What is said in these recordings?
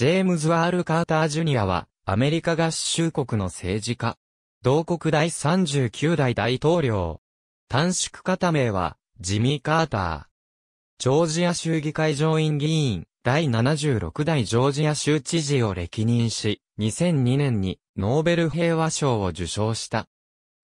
ジェームズ・ワール・カーター・ジュニアは、アメリカ合衆国の政治家。同国第39代大統領。短縮型名は、ジミー・カーター。ジョージア州議会上院議員、第76代ジョージア州知事を歴任し、2002年にノーベル平和賞を受賞した。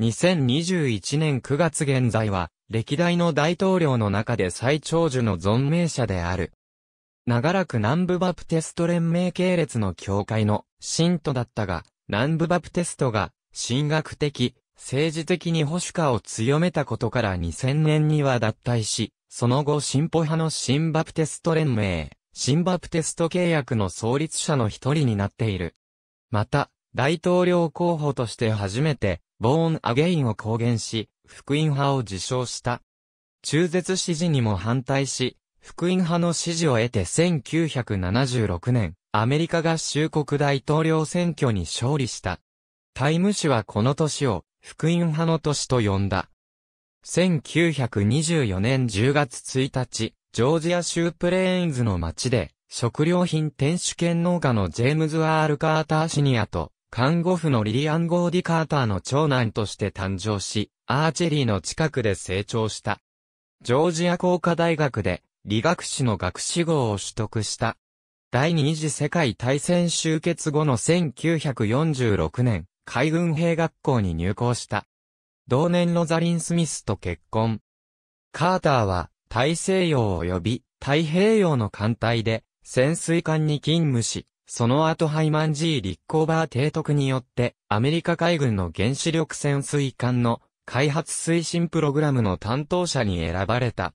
2021年9月現在は、歴代の大統領の中で最長寿の存命者である。長らく南部バプテスト連盟系列の教会の信徒だったが、南部バプテストが、神学的、政治的に保守化を強めたことから2000年には脱退し、その後進歩派の新バプテスト連盟、新バプテスト契約の創立者の一人になっている。また、大統領候補として初めて、ボーン・アゲインを公言し、福音派を自称した。中絶支持にも反対し、福音派の支持を得て1976年、アメリカ合衆国大統領選挙に勝利した。タイム誌はこの年を、福音派の年と呼んだ。1924年10月1日、ジョージア州プレーンズの町で、食料品店主権農家のジェームズ・アール・カーター・シニアと、看護婦のリリアン・ゴーディ・カーターの長男として誕生し、アーチェリーの近くで成長した。ジョージア工科大学で理学士の学士号を取得した。第二次世界大戦終結後の1946年、海軍兵学校に入校した。同年ロザリン・スミスと結婚。カーターは、大西洋及び太平洋の艦隊で潜水艦に勤務し、その後ハイマン G リッコーバー提督によってアメリカ海軍の原子力潜水艦の開発推進プログラムの担当者に選ばれた。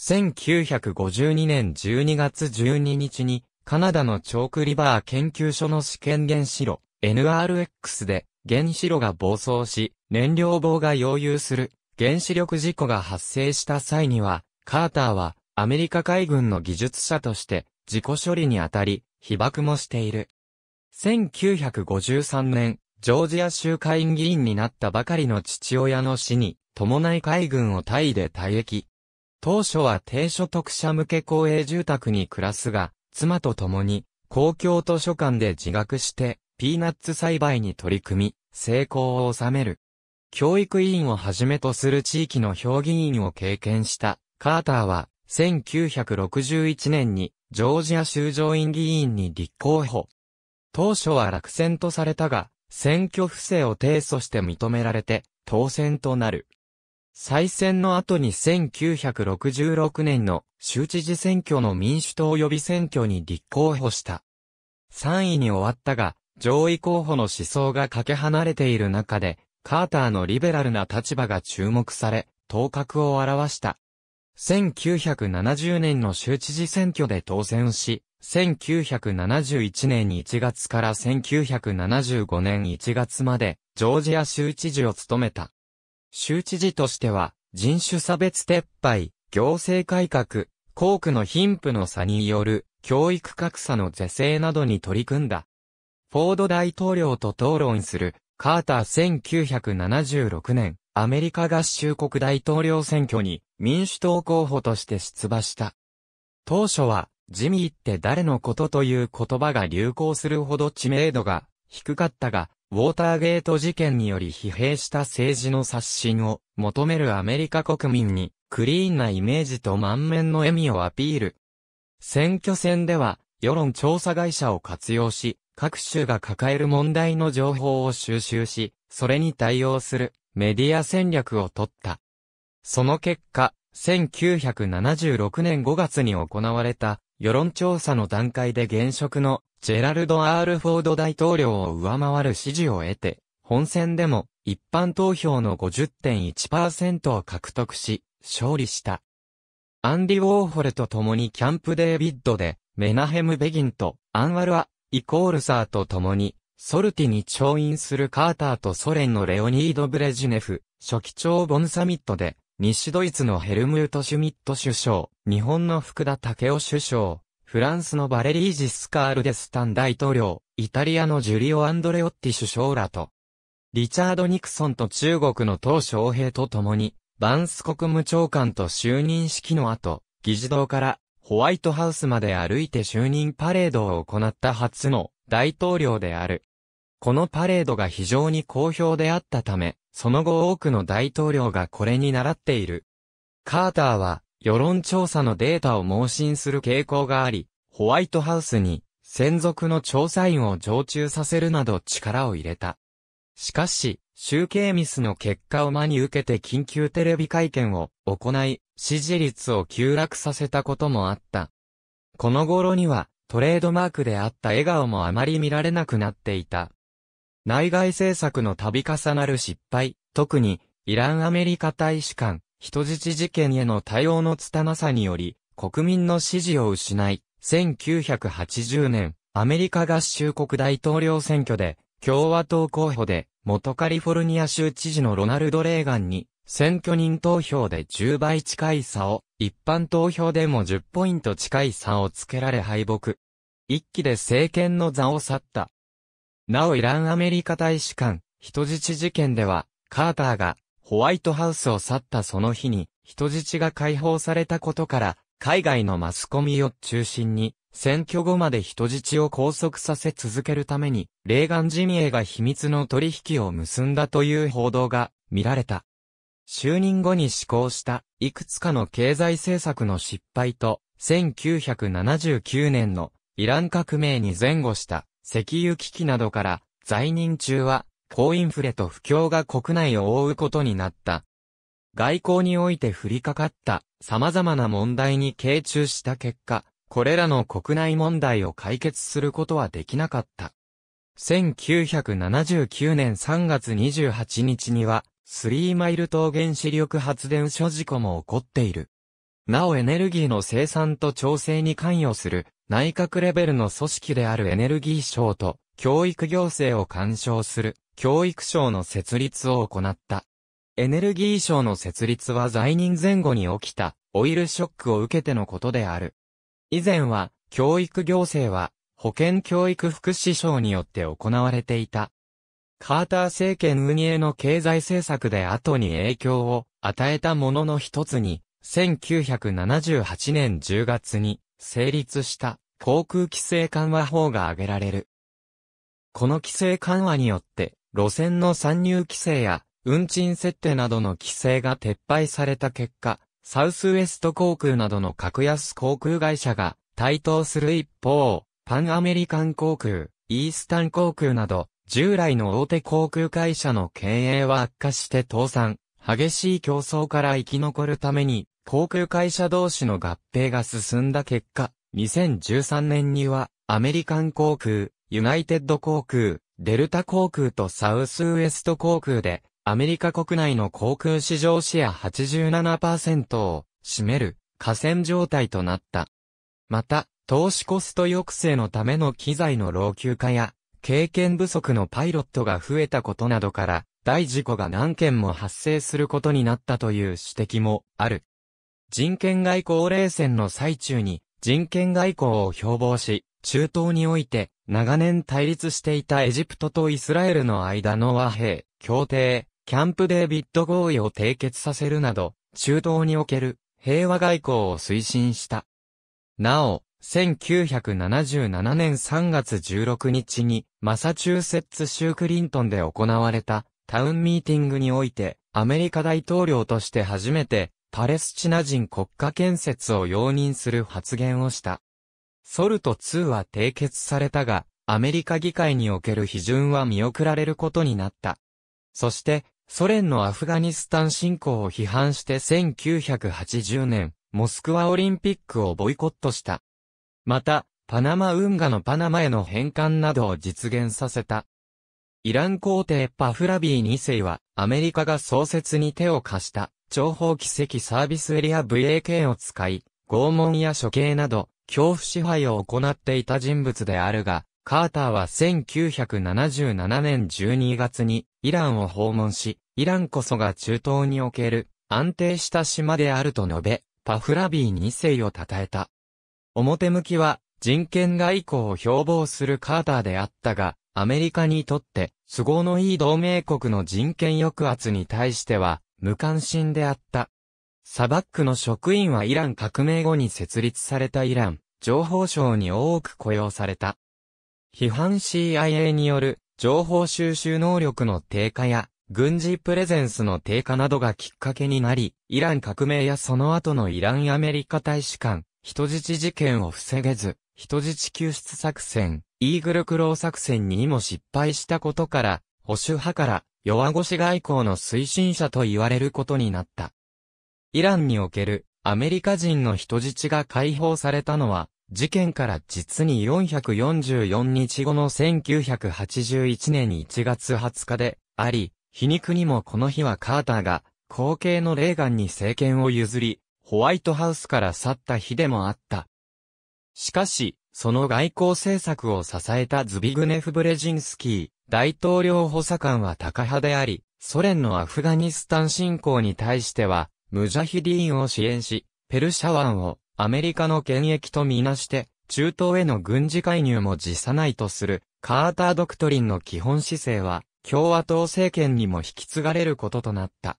1952年12月12日に、カナダのチョークリバー研究所の試験原子炉、NRX で、原子炉が暴走し、燃料棒が溶融する、原子力事故が発生した際には、カーターは、アメリカ海軍の技術者として、事故処理にあたり、被爆もしている。1953年、ジョージア州会議員になったばかりの父親の死に、伴い海軍をタイで退役。当初は低所得者向け公営住宅に暮らすが、妻と共に公共図書館で自学してピーナッツ栽培に取り組み、成功を収める。教育委員をはじめとする地域の評議員を経験したカーターは1961年にジョージア州上院議員に立候補。当初は落選とされたが、選挙不正を提訴して認められて当選となる。再選の後に1966年の州知事選挙の民主党予備選挙に立候補した。3位に終わったが、上位候補の思想がかけ離れている中で、カーターのリベラルな立場が注目され、頭角を表した。1970年の州知事選挙で当選し、1971年1月から1975年1月まで、ジョージア州知事を務めた。州知事としては、人種差別撤廃、行政改革、校区の貧富の差による教育格差の是正などに取り組んだ。フォード大統領と討論するカーター1976年、アメリカ合衆国大統領選挙に民主党候補として出馬した。当初は、ジミーって誰のことという言葉が流行するほど知名度が低かったが、ウォーターゲート事件により疲弊した政治の刷新を求めるアメリカ国民にクリーンなイメージと満面の笑みをアピール。選挙戦では世論調査会社を活用し、各州が抱える問題の情報を収集し、それに対応するメディア戦略を取った。その結果、1976年5月に行われた世論調査の段階で現職のジェラルド・アール・フォード大統領を上回る支持を得て、本選でも一般投票の50.1%を獲得し、勝利した。アンディ・ウォーホルと共にキャンプ・デービッドで、メナヘム・ベギンとアンワルア・イコールサーと共に、ソルティに調印するカーターとソ連のレオニード・ブレジネフ、初期長ボンサミットで、西ドイツのヘルムート・シュミット首相、日本の福田武雄首相、フランスのバレリー・ジスカール・デスタン大統領、イタリアのジュリオ・アンドレオッティ首相らと、リチャード・ニクソンと中国の党小平と共に、バンス国務長官と就任式の後、議事堂からホワイトハウスまで歩いて就任パレードを行った初の大統領である。このパレードが非常に好評であったため、その後多くの大統領がこれに習っている。カーターは世論調査のデータを盲信する傾向があり、ホワイトハウスに専属の調査員を常駐させるなど力を入れた。しかし、集計ミスの結果を真に受けて緊急テレビ会見を行い、支持率を急落させたこともあった。この頃には、トレードマークであった笑顔もあまり見られなくなっていた。内外政策の度重なる失敗、特に、イランアメリカ大使館、人質事件への対応の拙さにより、国民の支持を失い、1980年、アメリカ合衆国大統領選挙で、共和党候補で、元カリフォルニア州知事のロナルド・レーガンに、選挙人投票で10倍近い差を、一般投票でも10ポイント近い差をつけられ敗北。一気で政権の座を去った。なおイランアメリカ大使館、人質事件では、カーターがホワイトハウスを去ったその日に、人質が解放されたことから、海外のマスコミを中心に、選挙後まで人質を拘束させ続けるために、レーガン陣営が秘密の取引を結んだという報道が見られた。就任後に施行したいくつかの経済政策の失敗と、1979年のイラン革命に前後した石油危機などから在任中は高インフレと不況が国内を覆うことになった。外交において降りかかった様々な問題に傾注した結果、これらの国内問題を解決することはできなかった。1979年3月28日には、スリーマイル島原子力発電所事故も起こっている。なおエネルギーの生産と調整に関与する内閣レベルの組織であるエネルギー省と教育行政を干渉する教育省の設立を行った。エネルギー省の設立は在任前後に起きたオイルショックを受けてのことである。以前は教育行政は保健教育福祉省によって行われていた。カーター政権運営の経済政策で後に影響を与えたものの一つに、1978年10月に成立した航空規制緩和法が挙げられる。この規制緩和によって路線の参入規制や運賃設定などの規制が撤廃された結果、サウスウエスト航空などの格安航空会社が台頭する一方、パンアメリカン航空、イースタン航空など、従来の大手航空会社の経営は悪化して倒産、激しい競争から生き残るために、航空会社同士の合併が進んだ結果、2013年には、アメリカン航空、ユナイテッド航空、デルタ航空とサウスウエスト航空で、アメリカ国内の航空市場シェア87%を占める河川状態となった。また、投資コスト抑制のための機材の老朽化や、経験不足のパイロットが増えたことなどから、大事故が何件も発生することになったという指摘もある。人権外交冷戦の最中に人権外交を標榜し、中東において、長年対立していたエジプトとイスラエルの間の和平、協定、キャンプデービッド合意を締結させるなど、中東における平和外交を推進した。なお、1977年3月16日に、マサチューセッツ州クリントンで行われたタウンミーティングにおいて、アメリカ大統領として初めて、パレスチナ人国家建設を容認する発言をした。ソルト2は締結されたが、アメリカ議会における批准は見送られることになった。そして、ソ連のアフガニスタン侵攻を批判して1980年、モスクワオリンピックをボイコットした。また、パナマ運河のパナマへの返還などを実現させた。イラン皇帝パフラビー2世は、アメリカが創設に手を貸した、情報奇跡サービスエリア VAK を使い、拷問や処刑など、恐怖支配を行っていた人物であるが、カーターは1977年12月にイランを訪問し、イランこそが中東における安定した島であると述べ、パフラビー2世を称えた。表向きは人権外交を標榜するカーターであったが、アメリカにとって都合のいい同盟国の人権抑圧に対しては無関心であった。サバックの職員はイラン革命後に設立されたイラン情報省に多く雇用された。批判 CIA による情報収集能力の低下や軍事プレゼンスの低下などがきっかけになり、イラン革命やその後のイランアメリカ大使館、人質事件を防げず、人質救出作戦、イーグルクロー作戦にも失敗したことから、保守派から弱腰外交の推進者と言われることになった。イランにおけるアメリカ人の人質が解放されたのは、事件から実に444日後の1981年1月20日であり、皮肉にもこの日はカーターが、後継のレーガンに政権を譲り、ホワイトハウスから去った日でもあった。しかし、その外交政策を支えたズビグネフ・ブレジンスキー大統領補佐官は高派であり、ソ連のアフガニスタン侵攻に対しては、ムジャヒディーンを支援し、ペルシャ湾をアメリカの権益とみなして、中東への軍事介入も辞さないとする、カータードクトリンの基本姿勢は、共和党政権にも引き継がれることとなった。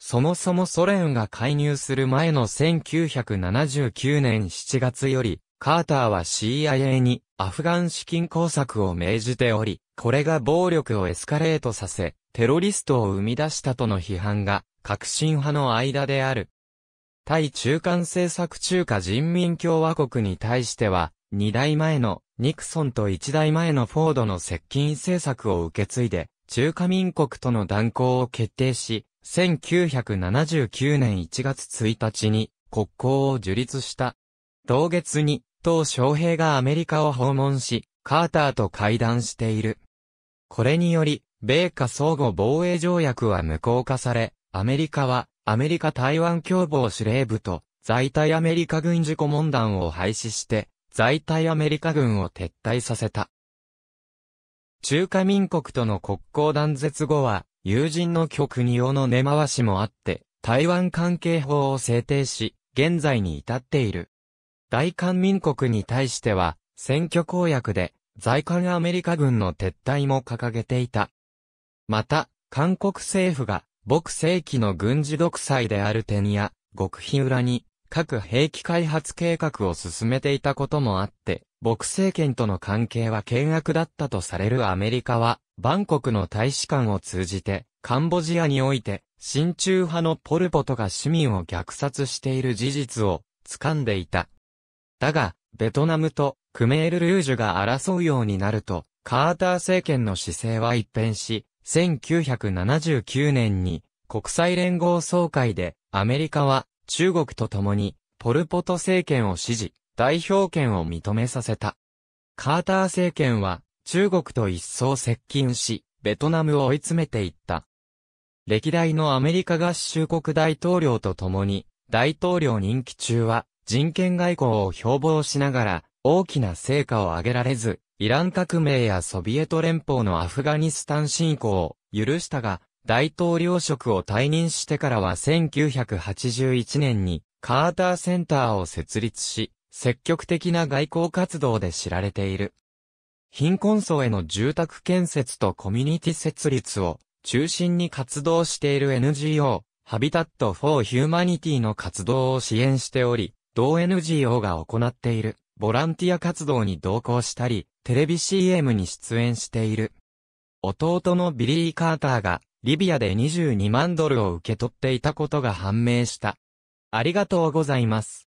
そもそもソ連が介入する前の1979年7月より、カーターは CIA にアフガン資金工作を命じており、これが暴力をエスカレートさせ、テロリストを生み出したとの批判が革新派の間である。対中間政策中華人民共和国に対しては、二代前のニクソンと一代前のフォードの接近政策を受け継いで、中華民国との断交を決定し、1979年1月1日に国交を樹立した。同月に、当昌平がアメリカを訪問し、カーターと会談している。これにより、米下相互防衛条約は無効化され、アメリカは、アメリカ台湾共謀司令部と、在台アメリカ軍事顧問団を廃止して、在台アメリカ軍を撤退させた。中華民国との国交断絶後は、友人の局に尾の根回しもあって、台湾関係法を制定し、現在に至っている。大韓民国に対しては、選挙公約で、在韓アメリカ軍の撤退も掲げていた。また、韓国政府が牧世紀の軍事独裁である点や、極秘裏に、各兵器開発計画を進めていたこともあって、牧政権との関係は険悪だったとされるアメリカは、バンコクの大使館を通じて、カンボジアにおいて、親中派のポルポトが市民を虐殺している事実を、掴んでいた。だが、ベトナムとクメール・ルージュが争うようになると、カーター政権の姿勢は一変し、1979年に国際連合総会でアメリカは中国と共にポルポト政権を支持、代表権を認めさせた。カーター政権は中国と一層接近し、ベトナムを追い詰めていった。歴代のアメリカ合衆国大統領と共に、大統領任期中は人権外交を標榜しながら大きな成果を上げられず、イラン革命やソビエト連邦のアフガニスタン侵攻を許したが、大統領職を退任してからは1981年にカーターセンターを設立し、積極的な外交活動で知られている。貧困層への住宅建設とコミュニティ設立を中心に活動している NGO、ハビタット・フォー・ヒューマニティの活動を支援しており、同 NGO が行っているボランティア活動に同行したり、テレビ CM に出演している。弟のビリー・カーターが、リビアで22万ドルを受け取っていたことが判明した。ありがとうございます。